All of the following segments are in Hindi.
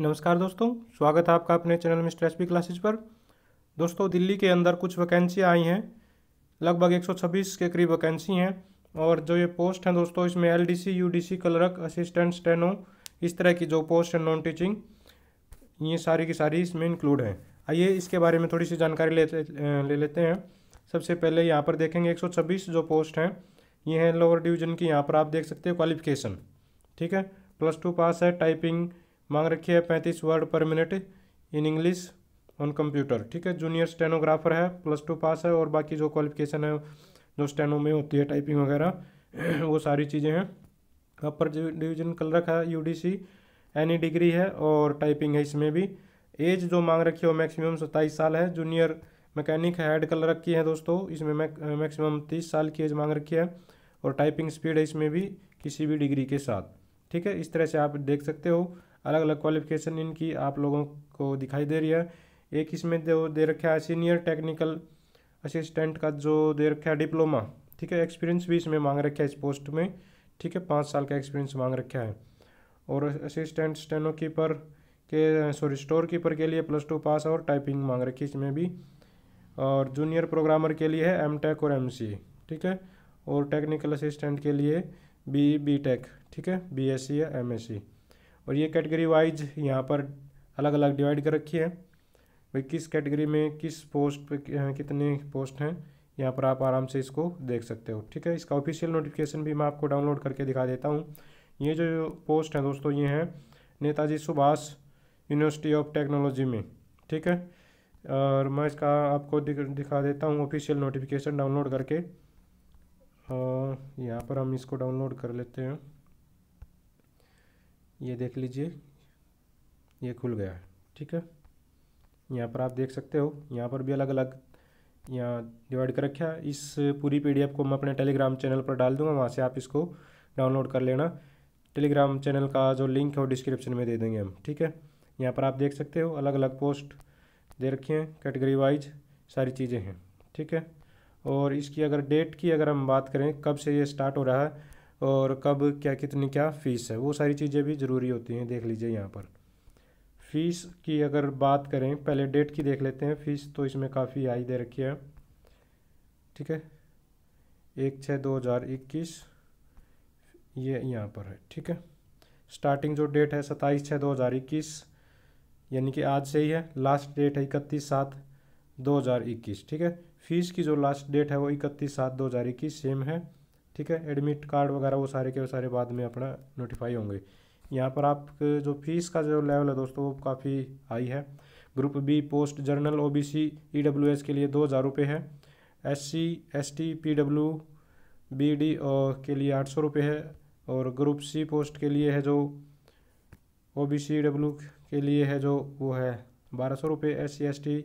नमस्कार दोस्तों स्वागत है आपका अपने चैनल मिस्टर एस क्लासेज पर दोस्तों दिल्ली के अंदर कुछ वैकेंसी आई हैं लगभग 126 के करीब वैकेंसी हैं और जो ये पोस्ट हैं दोस्तों इसमें L D C U D C clerk assistant steno इस तरह की जो पोस्ट हैं नॉन टीचिंग ये सारी की सारी इसमें इंक्लूड हैं आइए इसके बारे में थोड़ी सी जानकारी लेते ले लेते हैं सबसे पहले यहाँ पर देखेंगे एक जो पोस्ट हैं ये हैं लोअर डिवीजन की यहाँ पर आप देख सकते हो क्वालिफिकेशन ठीक है प्लस टू पास है टाइपिंग मांग रखी है पैंतीस word per minute in English on computer ठीक है जूनियर स्टेनोग्राफर है प्लस टू पास है और बाकी जो क्वालिफिकेशन है जो स्टेनो में होती है टाइपिंग वगैरह वो सारी चीज़ें हैं अपर डिवीजन कल रखा है यू एनी e डिग्री है और टाइपिंग है इसमें भी एज जो मांग रखी है वो मैक्सिमम सत्ताईस साल है जूनियर मैकेनिक है हेड कलर रखी है दोस्तों इसमें मैक्सिमम तीस साल की एज मांग रखी है और टाइपिंग स्पीड है इसमें भी किसी भी डिग्री के साथ ठीक है इस तरह से आप देख सकते हो अलग अलग क्वालिफिकेशन इनकी आप लोगों को दिखाई दे रही है एक इसमें जो दे रखा है सीनियर टेक्निकल असिस्टेंट का जो दे रखा है डिप्लोमा ठीक है एक्सपीरियंस भी इसमें मांग रखा है इस पोस्ट में ठीक है पाँच साल का एक्सपीरियंस मांग रखा है और असिस्टेंट स्टेनो कीपर के सॉरी स्टोर कीपर के लिए प्लस टू पास और टाइपिंग मांग रखी है इसमें भी और जूनियर प्रोग्रामर के लिए है एम और एम सी ठीक है और टेक्निकल असिस्टेंट के लिए बी बी टेक ठीक है बी एस सी है एम एस सी और ये कैटेगरी वाइज यहाँ पर अलग अलग डिवाइड कर रखी है भाई किस कैटेगरी में किस पोस्ट पे हाँ, कितने पोस्ट हैं यहाँ पर आप आराम से इसको देख सकते हो ठीक है इसका ऑफिशियल नोटिफिकेशन भी मैं आपको डाउनलोड करके दिखा देता हूँ ये जो पोस्ट हैं दोस्तों ये हैं Netaji Subhash university of technology में ठीक है और मैं इसका आपको दिखा देता हूँ ऑफिशियल नोटिफिकेशन डाउनलोड करके यहाँ पर हम इसको डाउनलोड कर लेते हैं ये देख लीजिए ये खुल गया है ठीक है यहाँ पर आप देख सकते हो यहाँ पर भी अलग अलग यहाँ डिवाइड कर रखा है इस पूरी पीडीएफ को मैं अपने टेलीग्राम चैनल पर डाल दूँगा वहाँ से आप इसको डाउनलोड कर लेना टेलीग्राम चैनल का जो लिंक है वो डिस्क्रिप्शन में दे देंगे हम ठीक है यहाँ पर आप देख सकते हो अलग अलग पोस्ट दे रखी हैं कैटेगरी वाइज सारी चीज़ें हैं ठीक है और इसकी अगर डेट की अगर हम बात करें कब से ये स्टार्ट हो रहा है और कब क्या कितनी क्या फ़ीस है वो सारी चीज़ें भी ज़रूरी होती हैं देख लीजिए यहाँ पर फ़ीस की अगर बात करें पहले डेट की देख लेते हैं फ़ीस तो इसमें काफ़ी आई दे रखी है ठीक है एक छः दो हज़ार इक्कीस ये यहाँ पर है ठीक है स्टार्टिंग जो डेट है सत्ताईस छः दो हज़ार इक्कीस यानी कि आज से ही है लास्ट डेट है इकतीस सात दो हज़ार इक्कीस ठीक है फ़ीस की जो लास्ट डेट है वो इकतीस सात दो हज़ार इक्कीस सेम है ठीक है एडमिट कार्ड वगैरह वो सारे के सारे बाद में अपना नोटिफाई होंगे यहाँ पर आप जो फीस का जो लेवल है दोस्तों वो काफ़ी हाई है group B post general O B C E W S के लिए दो हज़ार रुपये है S C S T P W B D के लिए आठ सौ रुपये है और ग्रुप सी पोस्ट के लिए है जो ओ बी सी डब्ल्यू के लिए है जो वो है बारह सौ रुपये एस सी एस टी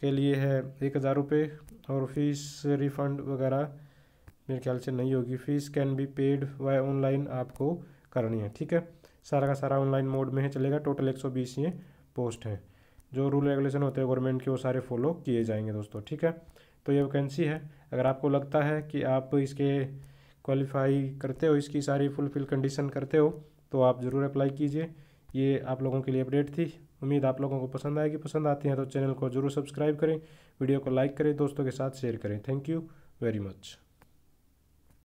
के लिए है एक हज़ार रुपये और फीस रिफ़ंड वगैरह मेरे ख्याल से नहीं होगी fees can be paid by online आपको करनी है ठीक है सारा का सारा ऑनलाइन मोड में है चलेगा टोटल एक सौ बीस ये पोस्ट हैं जो रूल रेगुलेशन होते हैं गवर्नमेंट के वो सारे फॉलो किए जाएंगे दोस्तों ठीक है तो ये वैकेंसी है अगर आपको लगता है कि आप इसके क्वालिफाई करते हो इसकी सारी फुलफिल कंडीशन करते हो तो आप ज़रूर अप्लाई कीजिए ये आप लोगों के लिए अपडेट थी उम्मीद आप लोगों को पसंद आएगी पसंद आती है तो चैनल को जरूर सब्सक्राइब करें वीडियो को लाइक करें दोस्तों के साथ शेयर करें थैंक यू वेरी मच